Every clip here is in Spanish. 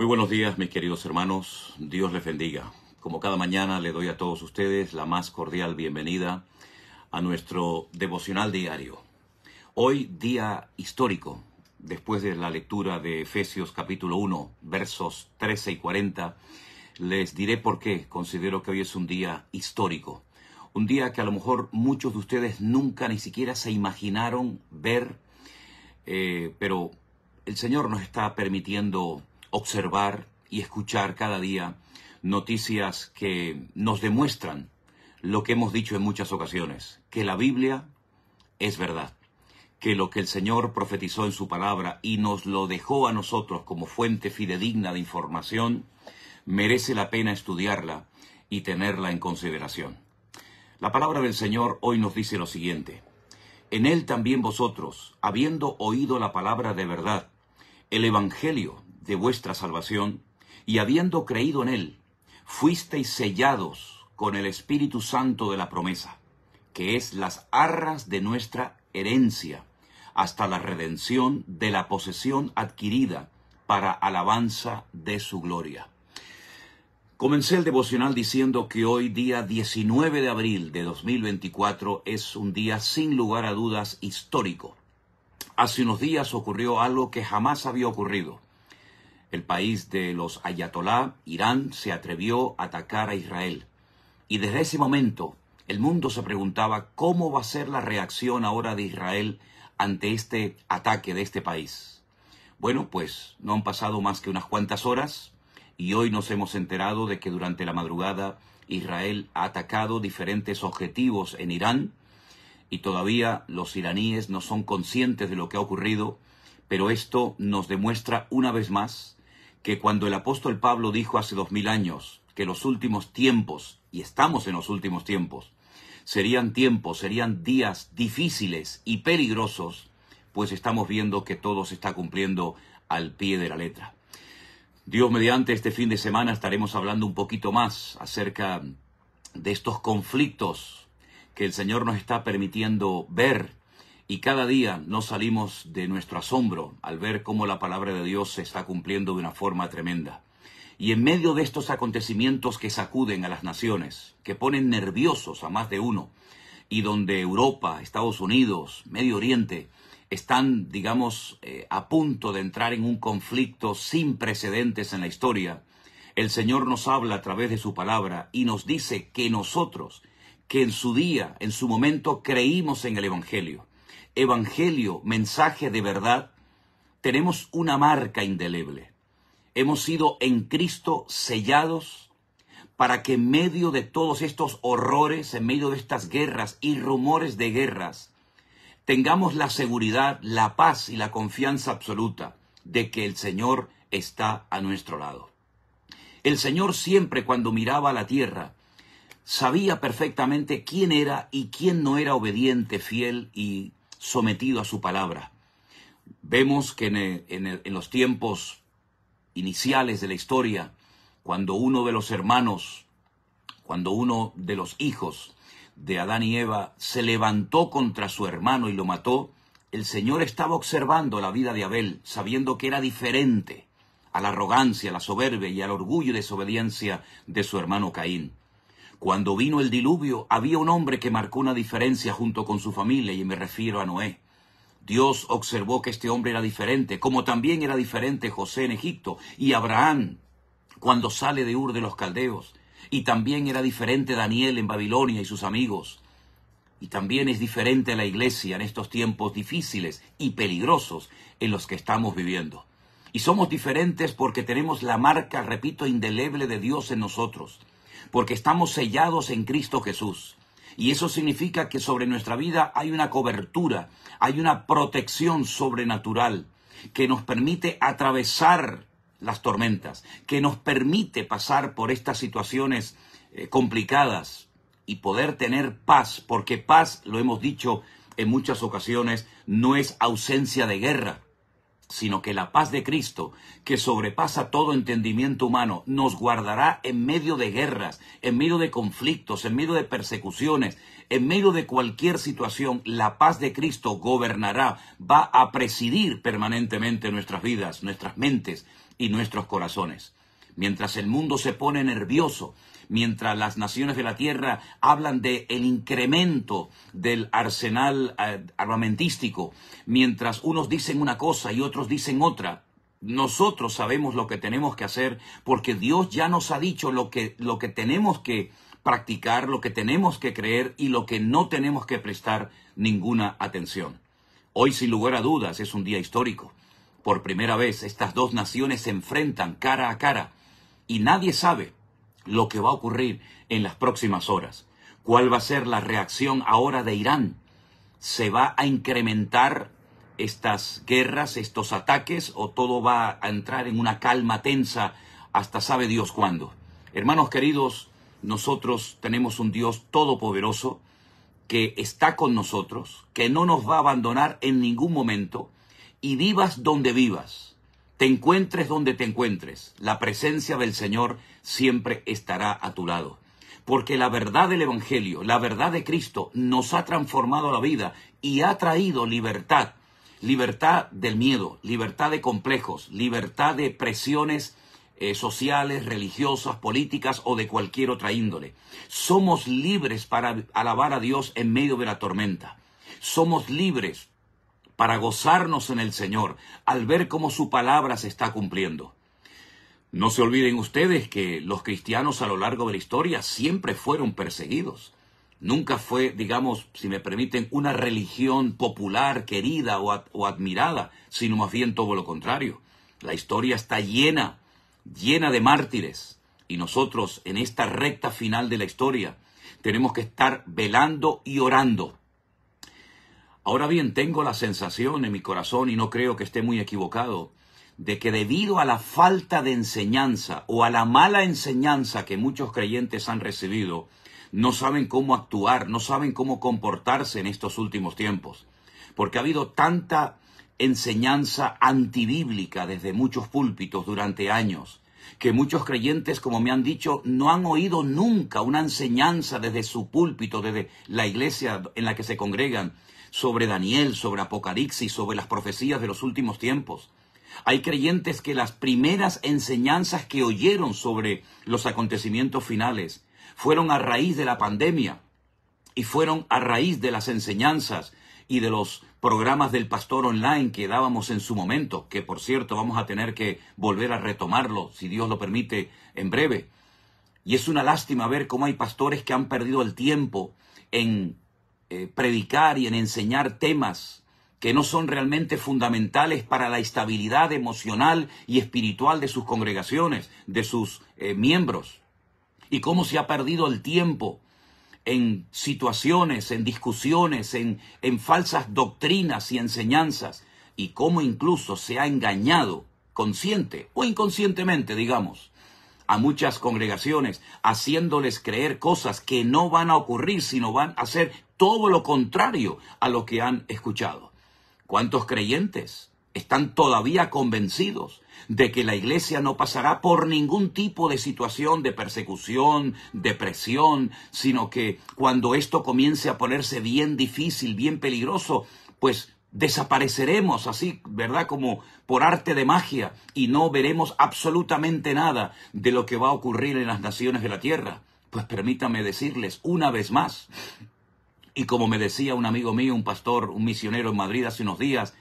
Muy buenos días, mis queridos hermanos. Dios les bendiga. Como cada mañana, le doy a todos ustedes la más cordial bienvenida a nuestro devocional diario. Hoy, día histórico, después de la lectura de Efesios capítulo 1, versos 13 y 40, les diré por qué considero que hoy es un día histórico. Un día que a lo mejor muchos de ustedes nunca ni siquiera se imaginaron ver, eh, pero el Señor nos está permitiendo observar y escuchar cada día noticias que nos demuestran lo que hemos dicho en muchas ocasiones, que la Biblia es verdad, que lo que el Señor profetizó en su palabra y nos lo dejó a nosotros como fuente fidedigna de información, merece la pena estudiarla y tenerla en consideración. La palabra del Señor hoy nos dice lo siguiente, en él también vosotros, habiendo oído la palabra de verdad, el Evangelio de vuestra salvación, y habiendo creído en Él, fuisteis sellados con el Espíritu Santo de la promesa, que es las arras de nuestra herencia, hasta la redención de la posesión adquirida para alabanza de su gloria. Comencé el devocional diciendo que hoy día 19 de abril de 2024 es un día sin lugar a dudas histórico. Hace unos días ocurrió algo que jamás había ocurrido el país de los ayatolá, Irán se atrevió a atacar a Israel. Y desde ese momento el mundo se preguntaba cómo va a ser la reacción ahora de Israel ante este ataque de este país. Bueno, pues no han pasado más que unas cuantas horas y hoy nos hemos enterado de que durante la madrugada Israel ha atacado diferentes objetivos en Irán y todavía los iraníes no son conscientes de lo que ha ocurrido, pero esto nos demuestra una vez más que cuando el apóstol Pablo dijo hace dos mil años que los últimos tiempos, y estamos en los últimos tiempos, serían tiempos, serían días difíciles y peligrosos, pues estamos viendo que todo se está cumpliendo al pie de la letra. Dios mediante este fin de semana estaremos hablando un poquito más acerca de estos conflictos que el Señor nos está permitiendo ver y cada día nos salimos de nuestro asombro al ver cómo la palabra de Dios se está cumpliendo de una forma tremenda. Y en medio de estos acontecimientos que sacuden a las naciones, que ponen nerviosos a más de uno, y donde Europa, Estados Unidos, Medio Oriente están, digamos, eh, a punto de entrar en un conflicto sin precedentes en la historia, el Señor nos habla a través de su palabra y nos dice que nosotros, que en su día, en su momento, creímos en el Evangelio, evangelio, mensaje de verdad, tenemos una marca indeleble. Hemos sido en Cristo sellados para que en medio de todos estos horrores, en medio de estas guerras y rumores de guerras, tengamos la seguridad, la paz y la confianza absoluta de que el Señor está a nuestro lado. El Señor siempre cuando miraba a la tierra, sabía perfectamente quién era y quién no era obediente, fiel y sometido a su palabra. Vemos que en, los tiempos iniciales de la historia, cuando uno de los hermanos, cuando uno de los hijos de Adán y Eva se levantó contra su hermano y lo mató, el Señor estaba observando la vida de Abel, sabiendo que era diferente a la arrogancia, la soberbia y al orgullo y desobediencia de su hermano Caín. Cuando vino el diluvio, había un hombre que marcó una diferencia junto con su familia, y me refiero a Noé. Dios observó que este hombre era diferente, como también era diferente José en Egipto y Abraham cuando sale de Ur de los Caldeos, y también era diferente Daniel en Babilonia y sus amigos. Y también es diferente la iglesia en estos tiempos difíciles y peligrosos en los que estamos viviendo. Y somos diferentes porque tenemos la marca, repito, indeleble de Dios en nosotros porque estamos sellados en Cristo Jesús. Y eso significa que sobre nuestra vida hay una cobertura, hay una protección sobrenatural que nos permite atravesar las tormentas, que nos permite pasar por estas situaciones eh, complicadas y poder tener paz, porque paz, lo hemos dicho en muchas ocasiones, no es ausencia de guerra sino que la paz de Cristo, que sobrepasa todo entendimiento humano, nos guardará en medio de guerras, en medio de conflictos, en medio de persecuciones, en medio de cualquier situación. La paz de Cristo gobernará, va a presidir permanentemente nuestras vidas, nuestras mentes y nuestros corazones. Mientras el mundo se pone nervioso, mientras las naciones de la tierra hablan de el incremento del arsenal eh, armamentístico, mientras unos dicen una cosa y otros dicen otra. Nosotros sabemos lo que tenemos que hacer porque Dios ya nos ha dicho lo que, lo que tenemos que practicar, lo que tenemos que creer y lo que no tenemos que prestar ninguna atención. Hoy, sin lugar a dudas, es un día histórico. Por primera vez, estas dos naciones se enfrentan cara a cara y nadie sabe lo que va a ocurrir en las próximas horas. ¿Cuál va a ser la reacción ahora de Irán? ¿Se va a incrementar estas guerras, estos ataques, o todo va a entrar en una calma tensa hasta sabe Dios cuándo? Hermanos queridos, nosotros tenemos un Dios todopoderoso que está con nosotros, que no nos va a abandonar en ningún momento, y vivas donde vivas, te encuentres donde te encuentres, la presencia del Señor siempre estará a tu lado. Porque la verdad del Evangelio, la verdad de Cristo, nos ha transformado la vida y ha traído libertad. Libertad del miedo, libertad de complejos, libertad de presiones eh, sociales, religiosas, políticas o de cualquier otra índole. Somos libres para alabar a Dios en medio de la tormenta. Somos libres para gozarnos en el Señor al ver cómo su palabra se está cumpliendo. No se olviden ustedes que los cristianos a lo largo de la historia siempre fueron perseguidos. Nunca fue, digamos, si me permiten, una religión popular, querida o, admirada, sino más bien todo lo contrario. La historia está llena, llena de mártires. Y nosotros en esta recta final de la historia tenemos que estar velando y orando Ahora bien, tengo la sensación en mi corazón, y no creo que esté muy equivocado, de que debido a la falta de enseñanza o a la mala enseñanza que muchos creyentes han recibido, no saben cómo actuar, no saben cómo comportarse en estos últimos tiempos. Porque ha habido tanta enseñanza antibíblica desde muchos púlpitos durante años, que muchos creyentes, como me han dicho, no han oído nunca una enseñanza desde su púlpito, desde la iglesia en la que se congregan, sobre Daniel, sobre Apocalipsis, sobre las profecías de los últimos tiempos. Hay creyentes que las primeras enseñanzas que oyeron sobre los acontecimientos finales fueron a raíz de la pandemia y fueron a raíz de las enseñanzas y de los programas del pastor online que dábamos en su momento, que por cierto vamos a tener que volver a retomarlo, si Dios lo permite, en breve. Y es una lástima ver cómo hay pastores que han perdido el tiempo en eh, predicar y en enseñar temas que no son realmente fundamentales para la estabilidad emocional y espiritual de sus congregaciones, de sus eh, miembros. Y cómo se ha perdido el tiempo en situaciones, en discusiones, en, en falsas doctrinas y enseñanzas, y cómo incluso se ha engañado, consciente o inconscientemente, digamos, a muchas congregaciones, haciéndoles creer cosas que no van a ocurrir, sino van a ser todo lo contrario a lo que han escuchado. ¿Cuántos creyentes están todavía convencidos de que la iglesia no pasará por ningún tipo de situación de persecución, depresión, sino que cuando esto comience a ponerse bien difícil, bien peligroso, pues desapareceremos así, ¿verdad? Como por arte de magia y no veremos absolutamente nada de lo que va a ocurrir en las naciones de la tierra. Pues permítame decirles una vez más, y como me decía un amigo mío, un pastor, un misionero en Madrid hace unos días,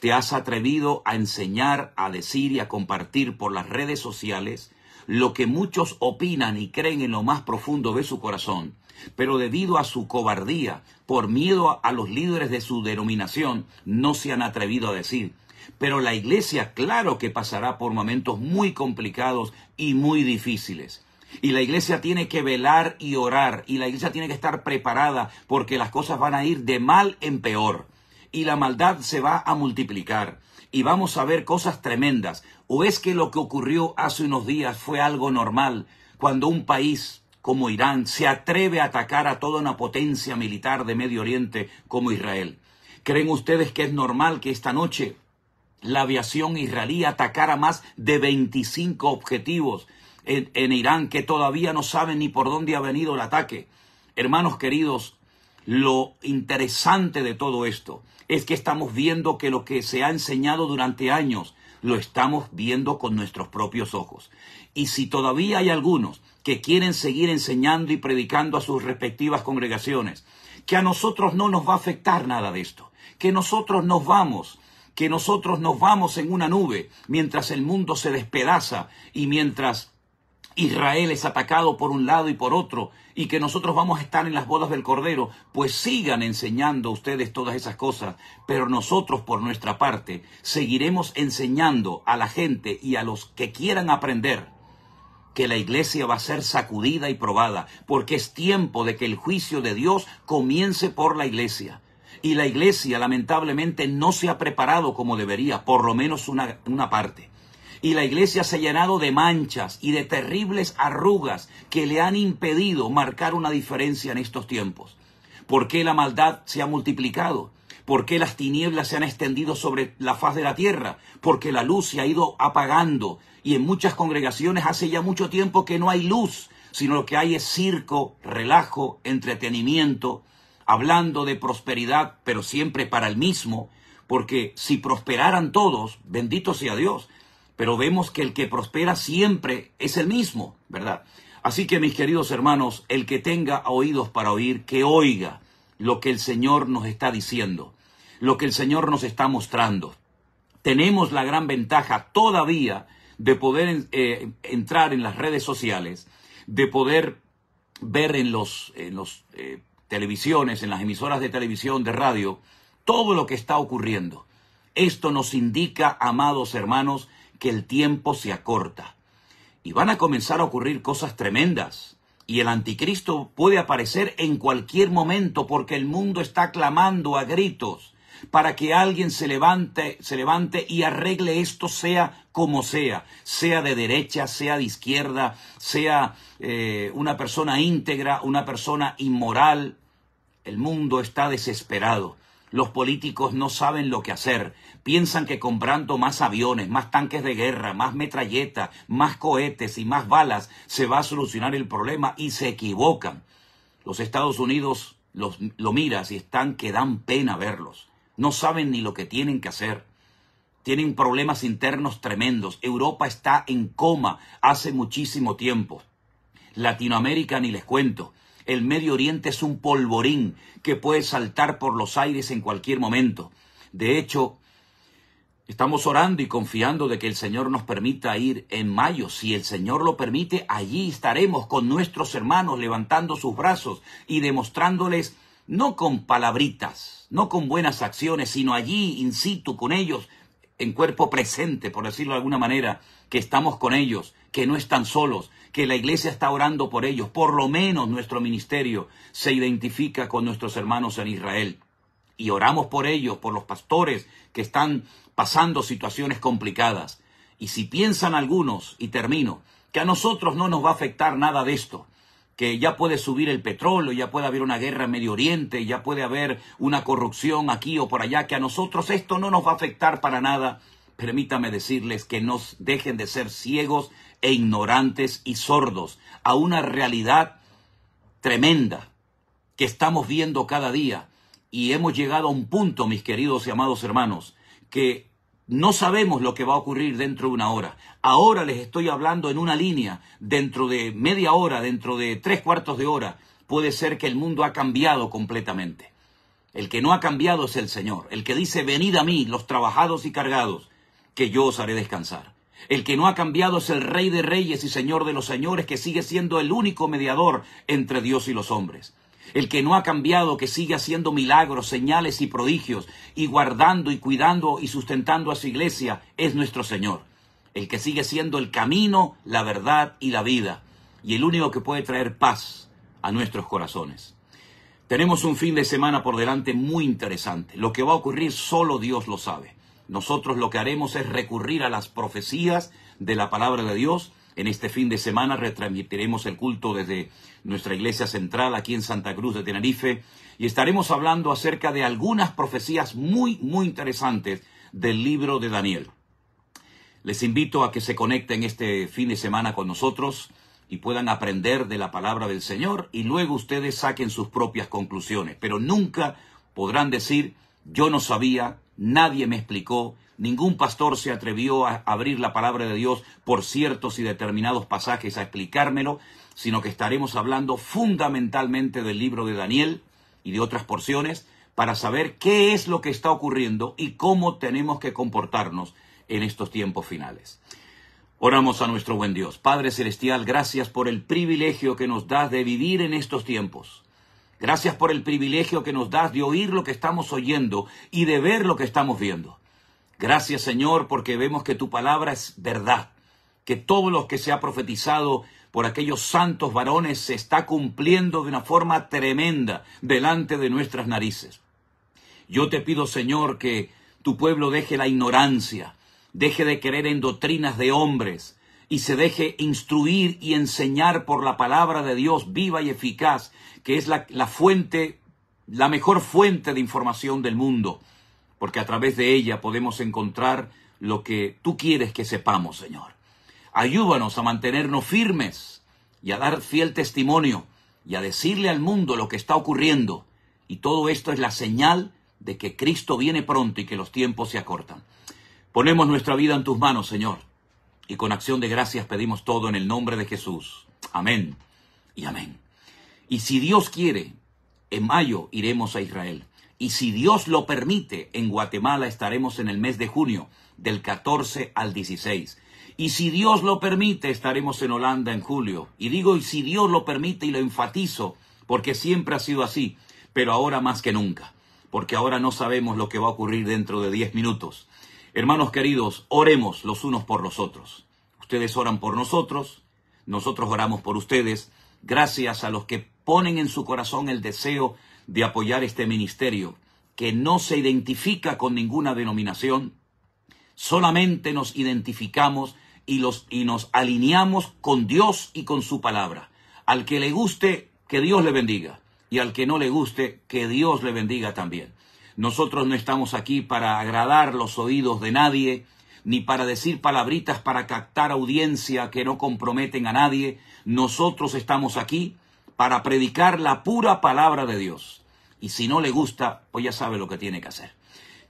te has atrevido a enseñar, a decir y a compartir por las redes sociales lo que muchos opinan y creen en lo más profundo de su corazón, pero debido a su cobardía, por miedo a los líderes de su denominación, no se han atrevido a decir. Pero la iglesia, claro que pasará por momentos muy complicados y muy difíciles. Y la iglesia tiene que velar y orar. Y la iglesia tiene que estar preparada porque las cosas van a ir de mal en peor. Y la maldad se va a multiplicar. Y vamos a ver cosas tremendas. ¿O es que lo que ocurrió hace unos días fue algo normal cuando un país como Irán se atreve a atacar a toda una potencia militar de Medio Oriente como Israel? ¿Creen ustedes que es normal que esta noche la aviación israelí atacara más de 25 objetivos en, Irán que todavía no saben ni por dónde ha venido el ataque. Hermanos queridos, lo interesante de todo esto es que estamos viendo que lo que se ha enseñado durante años lo estamos viendo con nuestros propios ojos. Y si todavía hay algunos que quieren seguir enseñando y predicando a sus respectivas congregaciones, que a nosotros no nos va a afectar nada de esto, que nosotros nos vamos, que nosotros nos vamos en una nube mientras el mundo se despedaza y mientras Israel es atacado por un lado y por otro y que nosotros vamos a estar en las bodas del Cordero, pues sigan enseñando ustedes todas esas cosas, pero nosotros por nuestra parte seguiremos enseñando a la gente y a los que quieran aprender que la iglesia va a ser sacudida y probada, porque es tiempo de que el juicio de Dios comience por la iglesia. Y la iglesia lamentablemente no se ha preparado como debería, por lo menos una, una parte y la iglesia se ha llenado de manchas y de terribles arrugas que le han impedido marcar una diferencia en estos tiempos. ¿Por qué la maldad se ha multiplicado? ¿Por qué las tinieblas se han extendido sobre la faz de la tierra? Porque la luz se ha ido apagando y en muchas congregaciones hace ya mucho tiempo que no hay luz, sino lo que hay es circo, relajo, entretenimiento, hablando de prosperidad, pero siempre para el mismo, porque si prosperaran todos, bendito sea Dios, pero vemos que el que prospera siempre es el mismo, ¿verdad? Así que mis queridos hermanos, el que tenga oídos para oír, que oiga lo que el Señor nos está diciendo, lo que el Señor nos está mostrando. Tenemos la gran ventaja todavía de poder eh, entrar en las redes sociales, de poder ver en los, eh, televisiones, en las emisoras de televisión, de radio, todo lo que está ocurriendo. Esto nos indica, amados hermanos, que el tiempo se acorta. Y van a comenzar a ocurrir cosas tremendas. Y el anticristo puede aparecer en cualquier momento porque el mundo está clamando a gritos para que alguien se levante, se levante y arregle esto sea como sea, sea de derecha, sea de izquierda, sea eh, una persona íntegra, una persona inmoral. El mundo está desesperado los políticos no saben lo que hacer. Piensan que comprando más aviones, más tanques de guerra, más metralletas, más cohetes y más balas se va a solucionar el problema y se equivocan. Los Estados Unidos los, lo miras y están que dan pena verlos. No saben ni lo que tienen que hacer. Tienen problemas internos tremendos. Europa está en coma hace muchísimo tiempo. Latinoamérica ni les cuento. El Medio Oriente es un polvorín que puede saltar por los aires en cualquier momento. De hecho, estamos orando y confiando de que el Señor nos permita ir en mayo. Si el Señor lo permite, allí estaremos con nuestros hermanos levantando sus brazos y demostrándoles no con palabritas, no con buenas acciones, sino allí in situ con ellos, en cuerpo presente, por decirlo de alguna manera, que estamos con ellos, que no están solos, que la iglesia está orando por ellos. Por lo menos nuestro ministerio se identifica con nuestros hermanos en Israel. Y oramos por ellos, por los pastores que están pasando situaciones complicadas. Y si piensan algunos, y termino, que a nosotros no nos va a afectar nada de esto, que ya puede subir el petróleo, ya puede haber una guerra en Medio Oriente, ya puede haber una corrupción aquí o por allá, que a nosotros esto no nos va a afectar para nada, permítame decirles que no dejen de ser ciegos e ignorantes y sordos a una realidad tremenda que estamos viendo cada día. Y hemos llegado a un punto, mis queridos y amados hermanos, que no sabemos lo que va a ocurrir dentro de una hora. Ahora les estoy hablando en una línea, dentro de media hora, dentro de tres cuartos de hora, puede ser que el mundo ha cambiado completamente. El que no ha cambiado es el Señor, el que dice, venid a mí los trabajados y cargados, que yo os haré descansar. El que no ha cambiado es el Rey de Reyes y Señor de los Señores, que sigue siendo el único mediador entre Dios y los hombres. El que no ha cambiado, que sigue haciendo milagros, señales y prodigios, y guardando y cuidando y sustentando a su iglesia, es nuestro Señor. El que sigue siendo el camino, la verdad y la vida, y el único que puede traer paz a nuestros corazones. Tenemos un fin de semana por delante muy interesante. Lo que va a ocurrir solo Dios lo sabe. Nosotros lo que haremos es recurrir a las profecías de la palabra de Dios. En este fin de semana retransmitiremos el culto desde nuestra iglesia central aquí en Santa Cruz de Tenerife y estaremos hablando acerca de algunas profecías muy, muy interesantes del libro de Daniel. Les invito a que se conecten este fin de semana con nosotros y puedan aprender de la palabra del Señor y luego ustedes saquen sus propias conclusiones. Pero nunca podrán decir, yo no sabía, Nadie me explicó, ningún pastor se atrevió a abrir la palabra de Dios por ciertos y determinados pasajes a explicármelo, sino que estaremos hablando fundamentalmente del libro de Daniel y de otras porciones para saber qué es lo que está ocurriendo y cómo tenemos que comportarnos en estos tiempos finales. Oramos a nuestro buen Dios. Padre Celestial, gracias por el privilegio que nos das de vivir en estos tiempos. Gracias por el privilegio que nos das de oír lo que estamos oyendo y de ver lo que estamos viendo. Gracias Señor porque vemos que tu palabra es verdad, que todo lo que se ha profetizado por aquellos santos varones se está cumpliendo de una forma tremenda delante de nuestras narices. Yo te pido Señor que tu pueblo deje la ignorancia, deje de creer en doctrinas de hombres, y se deje instruir y enseñar por la palabra de Dios viva y eficaz que es la, la fuente, la mejor fuente de información del mundo, porque a través de ella podemos encontrar lo que tú quieres que sepamos, Señor. Ayúdanos a mantenernos firmes y a dar fiel testimonio y a decirle al mundo lo que está ocurriendo. Y todo esto es la señal de que Cristo viene pronto y que los tiempos se acortan. Ponemos nuestra vida en tus manos, Señor, y con acción de gracias pedimos todo en el nombre de Jesús. Amén y amén. Y si Dios quiere, en mayo iremos a Israel. Y si Dios lo permite, en Guatemala estaremos en el mes de junio, del 14 al 16. Y si Dios lo permite, estaremos en Holanda en julio. Y digo, y si Dios lo permite, y lo enfatizo, porque siempre ha sido así, pero ahora más que nunca, porque ahora no sabemos lo que va a ocurrir dentro de 10 minutos. Hermanos queridos, oremos los unos por los otros. Ustedes oran por nosotros, nosotros oramos por ustedes. Gracias a los que ponen en su corazón el deseo de apoyar este ministerio, que no se identifica con ninguna denominación, solamente nos identificamos y, los, y nos alineamos con Dios y con su palabra. Al que le guste, que Dios le bendiga. Y al que no le guste, que Dios le bendiga también. Nosotros no estamos aquí para agradar los oídos de nadie, ni para decir palabritas para captar audiencia que no comprometen a nadie. Nosotros estamos aquí para predicar la pura palabra de Dios. Y si no le gusta, pues ya sabe lo que tiene que hacer.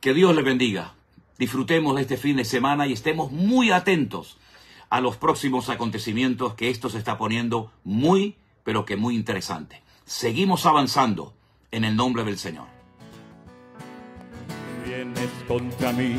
Que Dios le bendiga. Disfrutemos de este fin de semana y estemos muy atentos a los próximos acontecimientos que esto se está poniendo muy, pero que muy interesante. Seguimos avanzando en el nombre del Señor. Vienes contra mí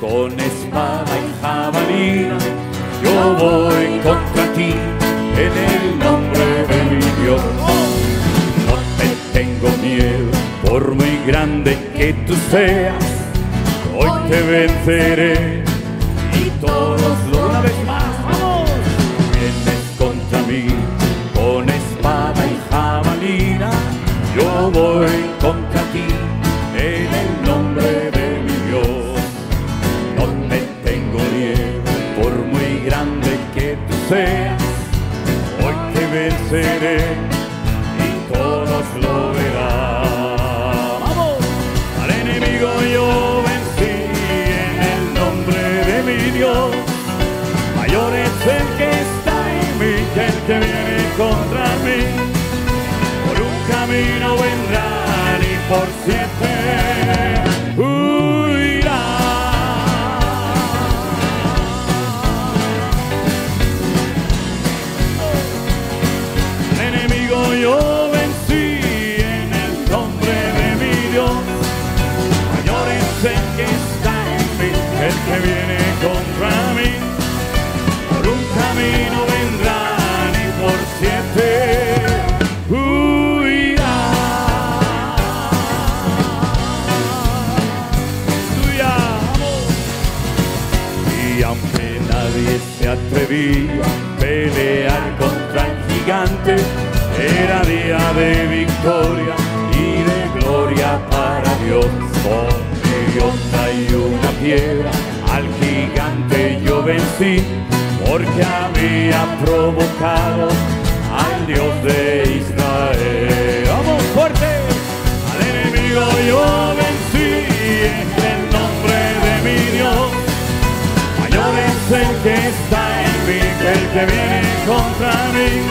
con espada y yo voy contra ti en el nombre no te tengo miedo, por muy grande que tú seas, hoy te venceré y todos una vez más. ¡Vamos! Vienes contra mí con espada y jabalina, yo voy contra ti. pelear contra el gigante. Era día de victoria y de gloria para Dios. Porque Dios y una piedra al gigante yo vencí, porque había provocado al Dios de Israel. ¡Vamos fuerte! Al enemigo yo que viene contra mí.